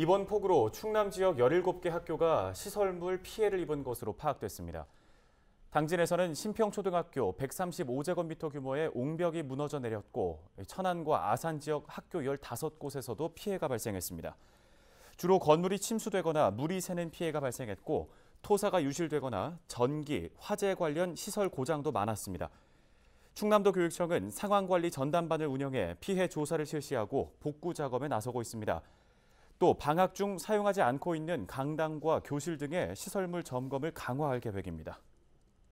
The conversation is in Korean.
이번 폭우로 충남 지역 17개 학교가 시설물 피해를 입은 것으로 파악됐습니다. 당진에서는 신평초등학교 135제곱미터 규모의 옹벽이 무너져 내렸고 천안과 아산 지역 학교 15곳에서도 피해가 발생했습니다. 주로 건물이 침수되거나 물이 새는 피해가 발생했고 토사가 유실되거나 전기, 화재 관련 시설 고장도 많았습니다. 충남도 교육청은 상황관리 전담반을 운영해 피해 조사를 실시하고 복구 작업에 나서고 있습니다. 또 방학 중 사용하지 않고 있는 강당과 교실 등의 시설물 점검을 강화할 계획입니다.